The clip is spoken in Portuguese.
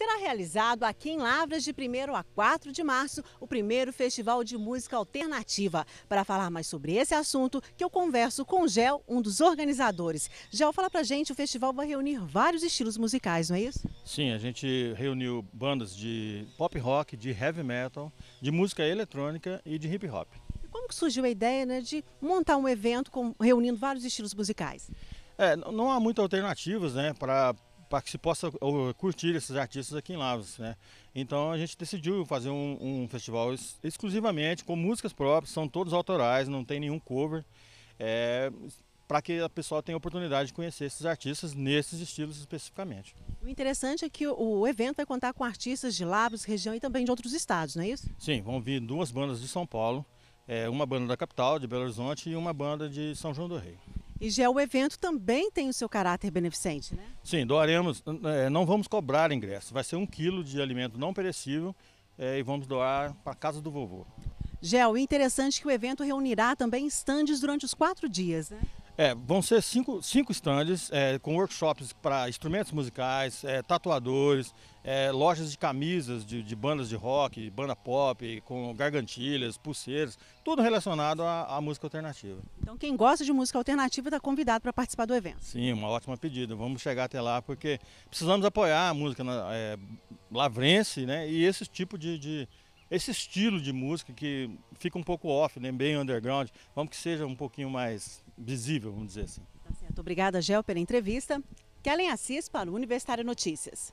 será realizado aqui em Lavras de 1 a 4 de março o primeiro Festival de Música Alternativa. Para falar mais sobre esse assunto, que eu converso com o Gel, um dos organizadores. Gel, fala pra gente, o festival vai reunir vários estilos musicais, não é isso? Sim, a gente reuniu bandas de pop rock, de heavy metal, de música eletrônica e de hip hop. como que surgiu a ideia né, de montar um evento com, reunindo vários estilos musicais? É, não há muitas alternativas né, para para que se possa eh, curtir esses artistas aqui em Lavras, né? Então a gente decidiu fazer um, um festival ex exclusivamente com músicas próprias, são todos autorais, não tem nenhum cover, é, para que a pessoa tenha a oportunidade de conhecer esses artistas nesses estilos especificamente. O interessante é que o evento vai contar com artistas de Lavras, região e também de outros estados, não é isso? Sim, vão vir duas bandas de São Paulo, é, uma banda da capital, de Belo Horizonte, e uma banda de São João do Rei. E já o evento também tem o seu caráter beneficente, né? Sim, doaremos, é, não vamos cobrar ingresso, vai ser um quilo de alimento não perecível é, e vamos doar para a casa do vovô. Gel, interessante que o evento reunirá também estandes durante os quatro dias, né? É, vão ser cinco, cinco stands é, com workshops para instrumentos musicais, é, tatuadores, é, lojas de camisas de, de, bandas de rock, banda pop, com gargantilhas, pulseiras, tudo relacionado à, à música alternativa. Então quem gosta de música alternativa está convidado para participar do evento. Sim, uma ótima pedida. Vamos chegar até lá porque precisamos apoiar a música na, é, lavrense né, e esse tipo de, de esse estilo de música que fica um pouco off, né? bem underground, vamos que seja um pouquinho mais visível, vamos dizer assim. Tá certo. Obrigada, Gel, pela entrevista. Kellen Assis para o Universitário Notícias.